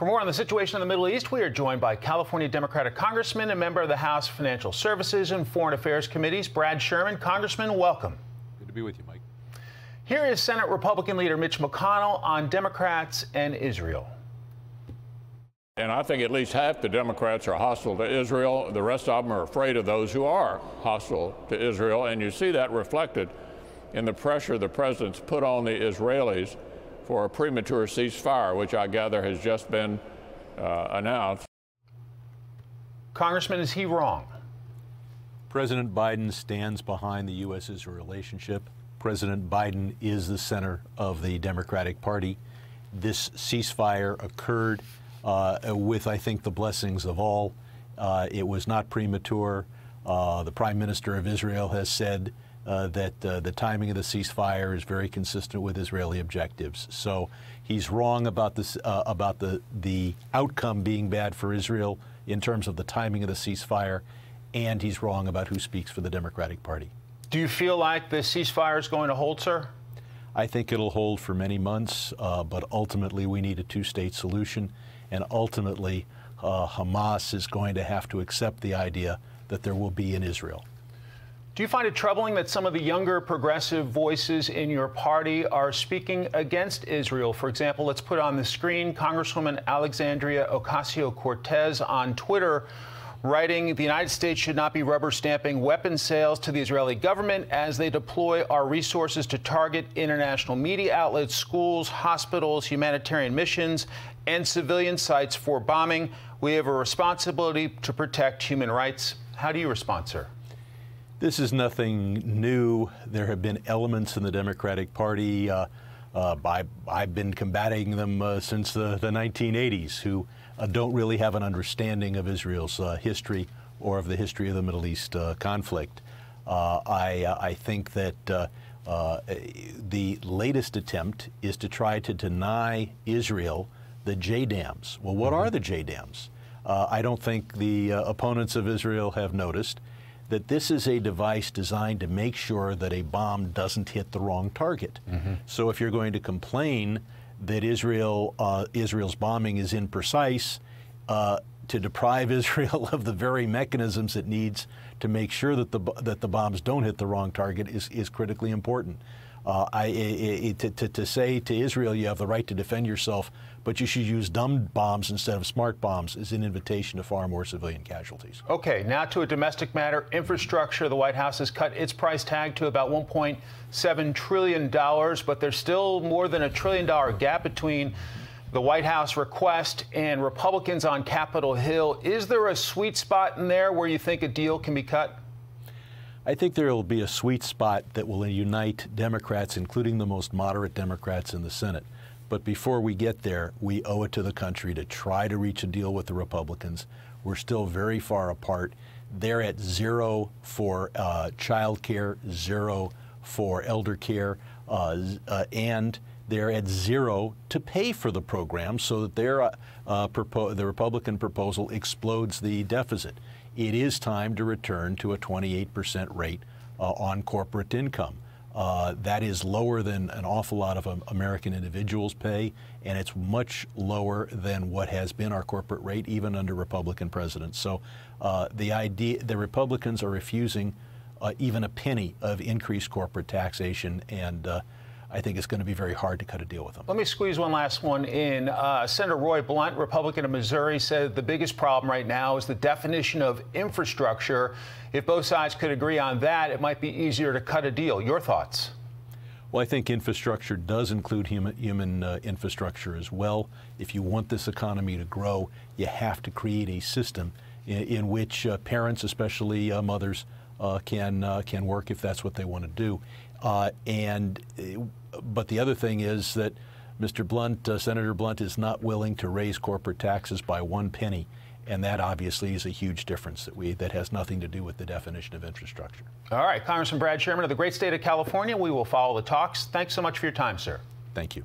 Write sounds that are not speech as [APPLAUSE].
For more on the situation in the Middle East, we are joined by California Democratic Congressman and member of the House Financial Services and Foreign Affairs Committees, Brad Sherman. Congressman, welcome. Good to be with you, Mike. Here is Senate Republican leader Mitch McConnell on Democrats and Israel. And I think at least half the Democrats are hostile to Israel. The rest of them are afraid of those who are hostile to Israel. And you see that reflected in the pressure the president's put on the Israelis for a premature ceasefire, which I gather has just been uh, announced. Congressman, is he wrong? President Biden stands behind the U.S.'s relationship. President Biden is the center of the Democratic Party. This ceasefire occurred uh, with, I think, the blessings of all. Uh, it was not premature. Uh, the Prime Minister of Israel has said uh, that uh, the timing of the ceasefire is very consistent with Israeli objectives. So he's wrong about this uh, about the the outcome being bad for Israel in terms of the timing of the ceasefire, and he's wrong about who speaks for the Democratic Party. Do you feel like the ceasefire is going to hold, sir? I think it'll hold for many months, uh, but ultimately we need a two-state solution, and ultimately uh, Hamas is going to have to accept the idea that there will be an Israel. Do you find it troubling that some of the younger progressive voices in your party are speaking against Israel? For example, let's put on the screen Congresswoman Alexandria Ocasio Cortez on Twitter writing the United States should not be rubber stamping weapon sales to the Israeli government as they deploy our resources to target international media outlets, schools, hospitals, humanitarian missions, and civilian sites for bombing. We have a responsibility to protect human rights. How do you respond, sir? This is nothing new. There have been elements in the Democratic Party. Uh, uh, I, have been combating them uh, since the, the, 1980s who uh, don't really have an understanding of Israel's uh, history or of the history of the Middle East uh, conflict. I, I, think that the latest attempt is to try to deny Israel the J dams. Well, what mm -hmm. are the J dams? I don't think the opponents of Israel have noticed that this is a device designed to make sure that a bomb doesn't hit the wrong target. Mm-hmm. So if you're going to complain that Israel uh, Israel's bombing is imprecise, uh, to deprive [LAUGHS] Israel of the very mechanisms it needs to make sure that the, that the bombs don't hit the wrong target is, is critically important. Uh, I, I, I, to, to, to, say to Israel, you have the right to defend yourself, but you should use dumb bombs instead of smart bombs, is an invitation to far more civilian casualties. Okay, now to a domestic matter infrastructure. The White House has cut its price tag to about $1.7 trillion, but there's still more than a trillion dollar gap between the White House request and Republicans on Capitol Hill. Is there a sweet spot in there where you think a deal can be cut? I think there will be a sweet spot that will unite Democrats, including the most moderate Democrats in the Senate. But before we get there, we owe it to the country to try to reach a deal with the Republicans. We're still very far apart. They're at zero for uh, child care, zero for elder care, uh, uh, and they're at zero to pay for the program so that their, uh, uh the Republican proposal explodes the deficit. It is time to return to a 28% rate uh, on corporate income. Uh, that is lower than an awful lot of um, American individuals pay, and it's much lower than what has been our corporate rate, even under Republican presidents. So uh, the idea, the Republicans are refusing even a penny of increased corporate taxation and I think it's going to be very hard to cut a deal with them. Let me squeeze one last one in. Uh, Senator Roy Blunt, Republican of Missouri, said the biggest problem right now is the definition of infrastructure. If both sides could agree on that, it might be easier to cut a deal. Your thoughts? Well, I think infrastructure does include human, human uh, infrastructure as well. If you want this economy to grow, you have to create a system in, in which uh, parents, especially uh, mothers, uh, can uh, can work if that's what they want to do. Uh, and but the other thing is that Mr. Blunt, Senator Blunt, is not willing to raise corporate taxes by one penny and that obviously is a huge difference that we that has nothing to do with the definition of infrastructure. All right, Congressman Brad Sherman of the great state of California. We will follow the talks. Thanks so much for your time, sir. Thank you.